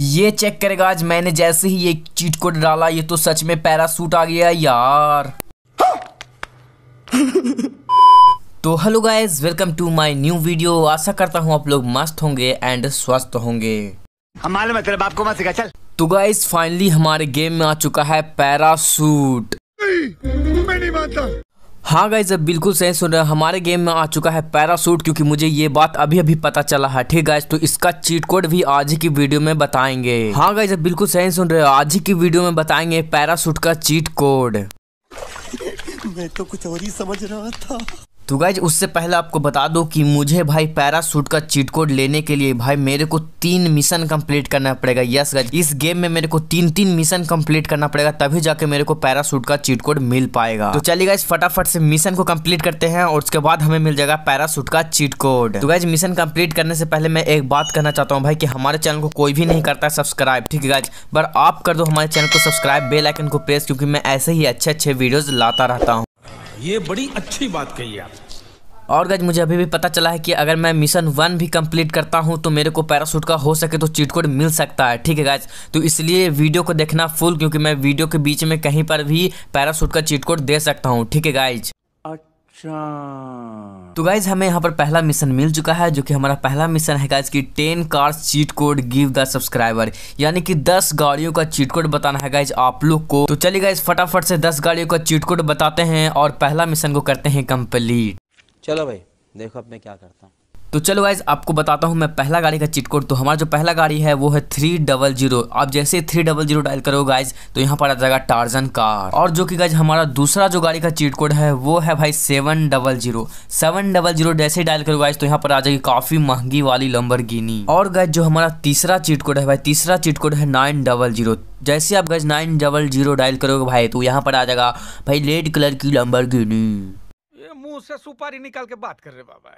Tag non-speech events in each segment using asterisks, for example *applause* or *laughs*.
ये चेक करेगा आज मैंने जैसे ही ये चीट कोड डाला ये तो सच में पैरासूट आ गया यार *laughs* तो hello guys welcome to my new video आशा करता हूँ आप लोग मस्त होंगे एंड स्वस्थ होंगे हमारे तेरे बाप को मत चल तो गाइस फाइनली हमारे गेम में आ चुका है पैरासूट मैं नहीं मानता हाँ गाई जब बिल्कुल सही सुन रहे हमारे गेम में आ चुका है पैरासूट क्योंकि मुझे ये बात अभी अभी पता चला है ठीक गाइज तो इसका चीट कोड भी आज ही की वीडियो में बताएंगे हाँ गाई जब बिल्कुल सही सुन रहे हो आज ही की वीडियो में बताएंगे पैरासूट का चीट कोड मैं तो कुछ और ही समझ रहा था तो गाइज उससे पहले आपको बता दो कि मुझे भाई पैरासूट का चीट कोड लेने के लिए भाई मेरे को तीन मिशन कंप्लीट करना पड़ेगा यस गाइज इस गेम में मेरे को तीन तीन मिशन कंप्लीट करना पड़ेगा तभी जाके मेरे को पैरासूट का चीट कोड मिल पाएगा तो चलिए गाइज फटाफट से मिशन को कंप्लीट करते हैं और उसके बाद हमें मिल जाएगा पैरासूट का चीट कोड तो गाइज मिशन कम्प्लीट करने से पहले मैं एक बात कहना चाहता हूँ भाई की हमारे चैनल को कोई भी नहीं करता है सब्सक्राइब ठीक है गाइज बट आप कर दो हमारे चैनल को सब्सक्राइब बेल आइकन को प्रेस क्योंकि मैं ऐसे ही अच्छे अच्छे वीडियोज लाता रहता हूँ ये बड़ी अच्छी बात कही आपने और गज मुझे अभी भी पता चला है कि अगर मैं मिशन वन भी कंप्लीट करता हूँ तो मेरे को पैरासूट का हो सके तो चीट कोड मिल सकता है ठीक है गाइज तो इसलिए वीडियो को देखना फुल क्योंकि मैं वीडियो के बीच में कहीं पर भी पैरासूट का चीट कोड दे सकता हूँ ठीक है गाइज अच्छा। तो गाइज हमें यहाँ पर पहला मिशन मिल चुका है जो कि हमारा पहला मिशन है गाइज की ten cars cheat code give the subscriber यानी कि दस गाड़ियों का चीट कोड बताना है गाइज आप लोग को तो चलिए गाइज फटाफट से दस गाड़ियों का चीट कोड बताते हैं और पहला मिशन को करते हैं कंप्लीट चलो भाई देखो अब मैं क्या करता हूँ तो चलो गाइज आपको बताता हूँ मैं पहला गाड़ी का चिट कोड तो हमारा जो पहला गाड़ी है वो है थ्री डबल जीरो आप जैसे थ्री डबल जीरो डायल करो गाइज तो यहाँ पर आ जाएगा टार्जन कार और जो कि गाइज हमारा दूसरा जो गाड़ी का चिट कोड है वो है भाई seven double zero seven double zero जैसे डायल करो गाइज तो यहाँ पर आ जाएगी काफी महंगी वाली लंबर और गाइज जो हमारा तीसरा चिट कोड है भाई तीसरा चिट कोड है नाइन डबल जीरो जैसे आप गज नाइन डबल जीरो डायल करोगे भाई तो यहाँ पर आ जाएगा भाई रेड कलर की लंबर मुझसे सुपारी निकाल के बात कर रहे बाबा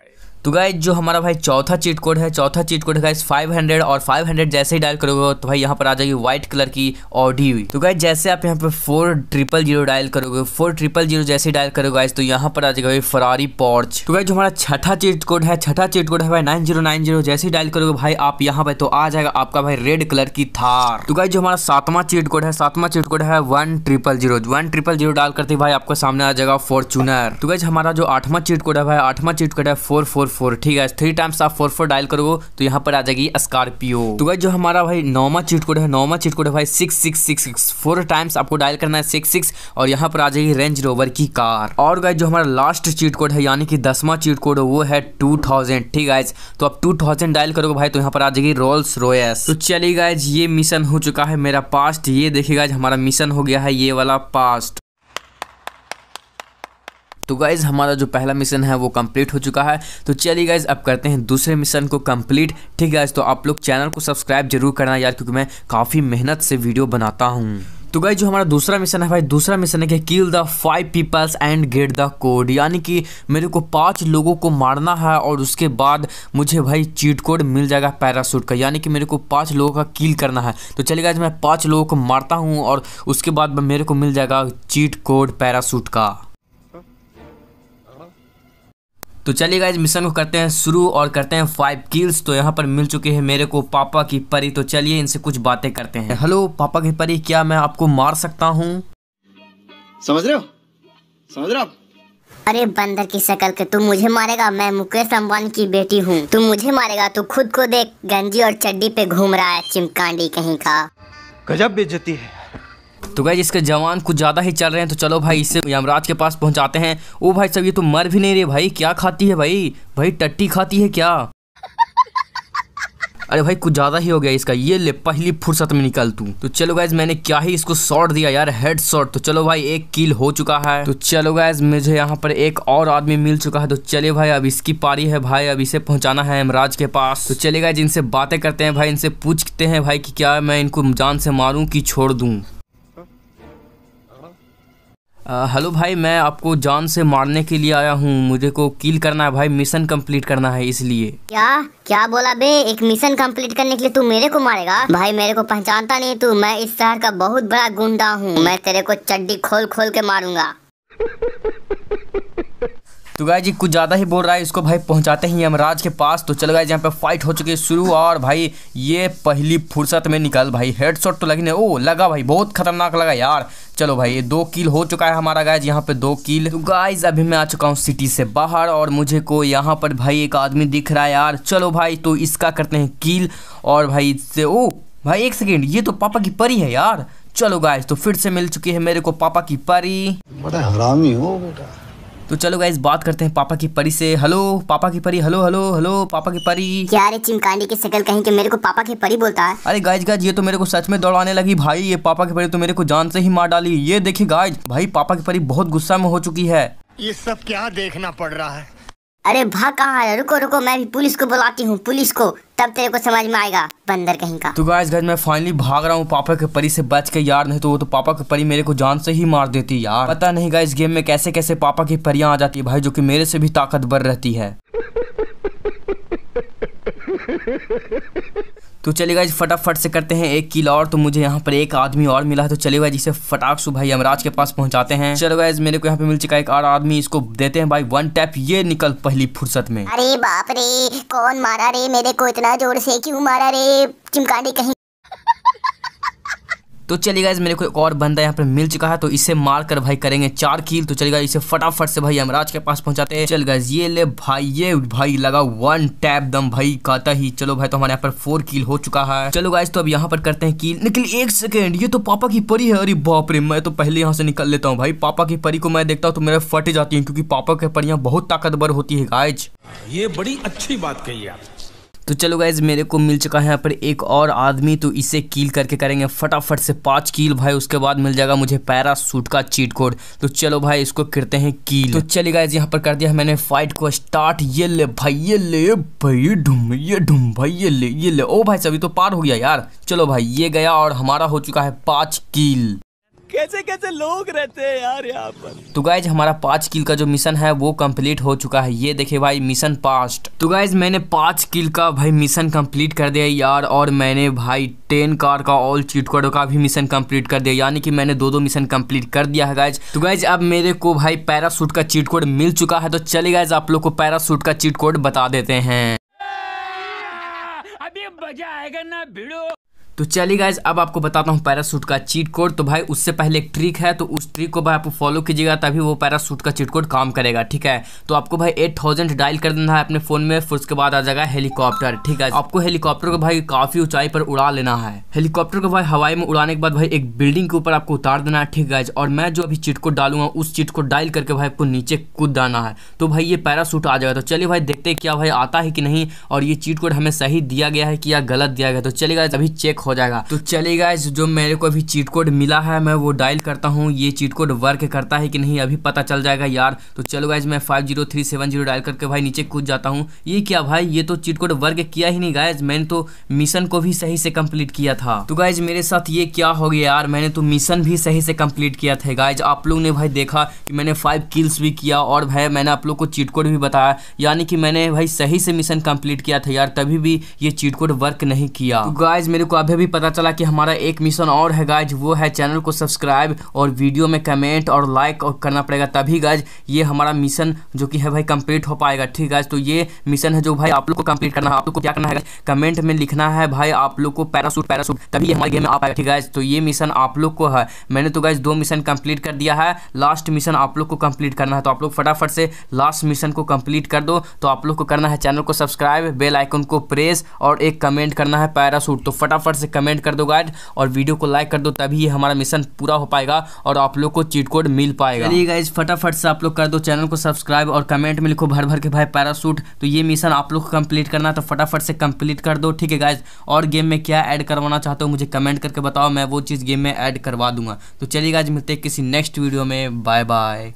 तो गाइज जो हमारा भाई चौथा चीट कोड है चौथा चीट कोड है फाइव हंड्रेड और फाइव हंड्रेड जैसे ही डायल करोगे तो भाई यहाँ पर आ जाएगी व्हाइट कलर की ऑडी हुई तो गाइज जैसे आप यहाँ पे फोर ट्रिपल जीरो डायल करोगे फोर ट्रिपल जीरो जैसे ही डायल करोगे तो यहाँ पर आ जाएगा भाई फरारी पॉर्च तो गाइज जो हमारा छठा चीट कोड है छठा चीट कोड है भाई नाइन जीरो नाइन जीरो जैसे डायल करोगे भाई आप यहाँ पे तो आ जाएगा आपका भाई रेड कलर की थार तो गाइज जो हमारा सातवा चीट कोड है सातवा चीट कोड है one triple zero one triple zero dial करते भाई आपके सामने आ जाएगा फॉर्चुनर तो गाइज हमारा जो आठवां चीट कोड है भाई आठवां चीट कोड है फोर फोर फोर ठीक है थ्री टाइम्स आप फोर फोर डायल करोगे तो यहाँ पर आ जाएगी स्कॉर्पियो तो भाई जो हमारा भाई नौवा चीट कोड है नौवा चीट कोड है भाई six six six six four times आपको डायल करना है सिक्स सिक्स और यहाँ पर आ जाएगी रेंज रोवर की कार और गाइज जो हमारा लास्ट चीट कोड है यानी कि दसवां चीट कोड वो है टू थाउजेंड ठीक है तो आप टू थाउजेंड डायल करोगे भाई तो यहाँ पर आ जाएगी रोल्स रोयस तो चलिए गाइज ये मिशन हो चुका है मेरा पास्ट ये देखिए गाइज हमारा मिशन हो गया है ये वाला पास्ट तो गाइज़ हमारा जो पहला मिशन है वो कंप्लीट हो चुका है तो चलिए गाइज़ अब करते हैं दूसरे मिशन को कंप्लीट ठीक है तो आप लोग चैनल को सब्सक्राइब जरूर करना यार क्योंकि मैं काफ़ी मेहनत से वीडियो बनाता हूँ तो गाइज जो हमारा दूसरा मिशन है भाई दूसरा मिशन है कि kill the five peoples and get the code यानी कि मेरे को पांच लोगों को मारना है और उसके बाद मुझे भाई चीट कोड मिल जाएगा पैरासूट का यानी कि मेरे को पांच लोगों का किल करना है तो चलिए गाइज मैं पांच लोगों को मारता हूँ और उसके बाद मेरे को मिल जाएगा चीट कोड पैरासूट का तो चलिए गाइज मिशन को करते हैं शुरू और करते हैं फाइव किल्स तो यहाँ पर मिल चुके हैं मेरे को पापा की परी तो चलिए इनसे कुछ बातें करते हैं हेलो पापा की परी क्या मैं आपको मार सकता हूँ समझ रहे हो समझ रहे हो अरे बंदर की शक्ल के तू मुझे मारेगा मैं मुकेश अम्बानी की बेटी हूँ तू मुझे मारेगा तू खुद को देख गंजी और चड्डी पे घूम रहा है चिमकांडी कहीं का गजब बेचती है तो गाइज इसके जवान कुछ ज़्यादा ही चल रहे हैं तो चलो भाई इसे यमराज के पास पहुंचाते हैं ओ भाई सब ये तो मर भी नहीं रहे भाई क्या खाती है भाई भाई टट्टी खाती है क्या *laughs* अरे भाई कुछ ज़्यादा ही हो गया इसका ये ले पहली फुर्सत में निकल तू तो चलो गाइज मैंने क्या ही इसको शॉट दिया यार हेड शॉट तो चलो भाई एक किल हो चुका है तो चलो गाइज मुझे यहाँ पर एक और आदमी मिल चुका है तो चले भाई अब इसकी पारी है भाई अब इसे पहुंचाना है यमराज के पास तो चले गए इनसे बातें करते हैं भाई इनसे पूछते हैं भाई की क्या मैं इनको जान से मारू की छोड़ दू हेलो भाई मैं आपको जान से मारने के लिए आया हूँ मुझे को किल करना है भाई मिशन कंप्लीट करना है इसलिए क्या क्या बोला बे एक मिशन कंप्लीट करने के लिए तू मेरे को मारेगा भाई मेरे को पहचानता नहीं तू मैं इस शहर का बहुत बड़ा गुंडा हूँ मैं तेरे को चड्डी खोल खोल के मारूंगा तो गाय जी कुछ ज़्यादा ही बोल रहा है इसको भाई पहुंचाते ही यमराज के पास तो चल गए जहाँ पे फाइट हो चुकी है शुरू और भाई ये पहली फुर्सत में निकल भाई हेड शॉट तो लगी ओ लगा भाई बहुत खतरनाक लगा यार चलो भाई ये दो किल हो चुका है हमारा गाइज यहाँ पे दो किल तो गाइज अभी मैं आ चुका हूँ सिटी से बाहर और मुझे को यहाँ पर भाई एक आदमी दिख रहा है यार चलो भाई तो इसका करते हैं किल और भाई इससे ओ भाई एक सेकेंड ये तो पापा की परी है यार चलो गाइज तो फिर से मिल चुकी है मेरे को पापा की परी बड़ा हरामी हो बेटा तो चलो गाइज बात करते हैं पापा की परी से हेलो पापा की परी हेलो हेलो हेलो पापा की परी क्या अरे चिमकांडी की शक्ल कहीं कि मेरे को पापा की परी बोलता है अरे गाइज गाइज ये तो मेरे को सच में दौड़ाने लगी भाई ये पापा की परी तो मेरे को जान से ही मार डाली ये देखिए गाइज भाई पापा की परी बहुत गुस्सा में हो चुकी है ये सब क्या देखना पड़ रहा है अरे भाग कहाँ है रुको रुको मैं भी पुलिस को बुलाती हूँ पुलिस को तब तेरे को समझ में आएगा बंदर कहीं का तो गाइस घर मैं फाइनली भाग रहा हूँ पापा के परी से बच के यार नहीं तो वो तो पापा की परी मेरे को जान से ही मार देती यार पता नहीं गाइस गेम में कैसे कैसे पापा की परियाँ आ जाती है भाई जो की मेरे से भी ताकतवर रहती है *laughs* तो चलिए गाइज फटाफट से करते हैं एक किल और तो मुझे यहाँ पर एक आदमी और मिला है तो चलिए गाइज इसे फटाक सु भाई यमराज के पास पहुँचाते हैं चलो गाइज मेरे को यहाँ पे मिल चुका एक और आदमी इसको देते हैं भाई वन टैप ये निकल पहली फुर्सत में अरे बाप रे कौन मारा रे मेरे को इतना जोर से क्यों मारा रे चिमकाने कहीं तो चलिएगा इस मेरे को एक और बंदा यहाँ पर मिल चुका है तो इसे मार कर भाई करेंगे चार कील तो चलेगा इसे फटाफट से भाई अमराज के पास पहुंचाते हैं चल गाइज ये ले भाई ये भाई लगा वन टैप दम भाई काता ही चलो भाई तो हमारे यहाँ पर फोर कील हो चुका है चलो गाइज तो अब यहाँ पर करते हैं कील निकल एक सेकेंड ये तो पापा की परी है अरे बाप रे मैं तो पहले यहाँ से निकल लेता हूँ भाई पापा की परी को मैं देखता हूँ तो मेरे फट जाती है क्योंकि पापा की परियाँ बहुत ताकतवर होती है गाइज ये बड़ी अच्छी बात कही आप तो चलो गाइज मेरे को मिल चुका है यहाँ पर एक और आदमी तो इसे कील करके करेंगे फटाफट से पाँच कील भाई उसके बाद मिल जाएगा मुझे सूट का चीट कोड तो चलो भाई इसको करते हैं कील तो चलिए गाइज यहाँ पर कर दिया मैंने फाइट को स्टार्ट ये ले भाई ये ले भाई ढूम ये ढूम भाई ये ले ये ले ओ भाई सभी तो पार हो गया यार चलो भाई ये गया और हमारा हो चुका है पाँच कील कैसे कैसे लोग रहते हैं यार यहाँ पर तो गाइज हमारा पाँच किल का जो मिशन है वो कंप्लीट हो चुका है ये देखे भाई मिशन पास्ट तो गाइज मैंने पाँच किल का भाई मिशन कंप्लीट कर दिया यार और मैंने भाई टेन कार का ऑल चिटकोडो का भी मिशन कंप्लीट कर दिया यानी कि मैंने दो दो मिशन कंप्लीट कर दिया है गाइज तो गाइज अब मेरे को भाई पैरासूट का चीट कोड मिल चुका है तो चले गाइज आप लोग को पैरासूट का चीट कोड बता देते हैं अभी मजा आएगा ना भिड़ो तो चलिए गाइज अब आपको बताता हूँ पैरासूट का चीट कोड तो भाई उससे पहले एक ट्रिक है तो उस ट्रिक को भाई आप फॉलो कीजिएगा तभी वो पैरासूट का चीट कोड काम करेगा ठीक है तो आपको भाई एट थाउजेंड डायल कर देना है अपने फोन में फिर उसके बाद आ जाएगा हेलीकॉप्टर ठीक है आपको हेलीकॉप्टर को भाई काफी ऊंचाई पर उड़ा लेना है हेलीकॉप्टर को भाई हवाई में उड़ाने के बाद भाई एक बिल्डिंग के ऊपर आपको उतार देना है ठीक गाइज और मैं जो अभी चिट कोड डालूंगा उस चिट कोड डायल करके भाई आपको नीचे कूद आना है तो भाई ये पैरासूट आ जाएगा तो चलिए भाई देखते हैं क्या भाई आता है कि नहीं और ये चीट कोड हमें सही दिया गया है कि या गलत दिया गया तो चलिए गाइज अभी चेक हो जाएगा तो चलिए गाइज जो मेरे को अभी चीट कोड मिला है मैं वो डायल करता हूँ ये चीट कोड वर्क करता है कि नहीं अभी पता चल जाएगा यार तो चलो गाइज मैं five zero three seven zero dial करके भाई नीचे कूद जाता हूँ ये क्या भाई ये तो चीट कोड वर्क किया ही नहीं गाइज मैंने तो मिशन को भी सही से कम्प्लीट किया था तो गाइज मेरे साथ ये क्या हो गया यार मैंने तो मिशन भी सही से कम्प्लीट किया था गाइज आप लोग ने भाई देखा कि मैंने फाइव किल्स भी किया और भाई मैंने आप लोग को चीट कोड भी बताया यानी कि मैंने भाई सही से मिशन कम्प्लीट किया था यार तभी भी ये चीट कोड वर्क नहीं किया तो गाइज मेरे को अभी मुझे भी पता चला कि हमारा एक मिशन और है गाइज वो है चैनल को सब्सक्राइब और वीडियो में कमेंट और लाइक और करना पड़ेगा तभी गाइज ये हमारा मिशन जो कि है भाई कंप्लीट हो पाएगा ठीक गाइज तो ये मिशन है जो भाई आप लोग को कंप्लीट करना है आप लोग को क्या करना है कमेंट में लिखना है भाई आप लोग को पैरासूट पैरासूट तभी हमारे गेम में आ पाएगा ठीक गाइज तो ये मिशन आप लोग को है मैंने तो गाइज दो मिशन कंप्लीट कर दिया है लास्ट मिशन आप लोग को कंप्लीट करना है तो आप लोग फटाफट से लास्ट मिशन को कंप्लीट कर दो तो आप लोग को करना है चैनल को सब्सक्राइब बेल आइकन को प्रेस और एक कमेंट करना है पैरासूट तो फटाफट से कमेंट कर दो गाइड और वीडियो को लाइक कर दो तभी हमारा मिशन पूरा हो पाएगा और आप लोग को चीट कोड मिल पाएगा चलिए गाइज फटाफट से आप लोग कर दो चैनल को सब्सक्राइब और कमेंट में लिखो भर भर के भाई पैरासूट तो ये मिशन आप लोग को कंप्लीट करना है तो फटाफट से कंप्लीट कर दो ठीक है गाइज और गेम में क्या ऐड करवाना चाहते हो मुझे कमेंट करके बताओ मैं वो चीज़ गेम में ऐड करवा दूंगा तो चलिए गाइज मिलते हैं किसी नेक्स्ट वीडियो में बाय बाय